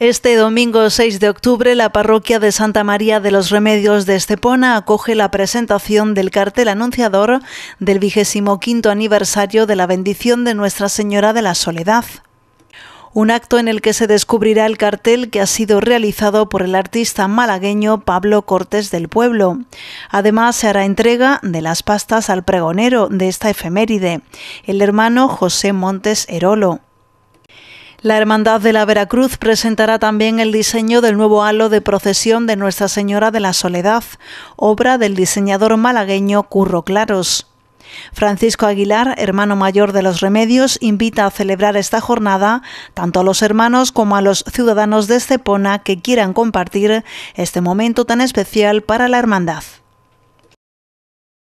Este domingo 6 de octubre, la parroquia de Santa María de los Remedios de Estepona acoge la presentación del cartel anunciador del vigésimo quinto aniversario de la bendición de Nuestra Señora de la Soledad. Un acto en el que se descubrirá el cartel que ha sido realizado por el artista malagueño Pablo Cortés del Pueblo. Además, se hará entrega de las pastas al pregonero de esta efeméride, el hermano José Montes Herolo. La Hermandad de la Veracruz presentará también el diseño del nuevo halo de procesión de Nuestra Señora de la Soledad, obra del diseñador malagueño Curro Claros. Francisco Aguilar, hermano mayor de los Remedios, invita a celebrar esta jornada tanto a los hermanos como a los ciudadanos de Estepona que quieran compartir este momento tan especial para la hermandad.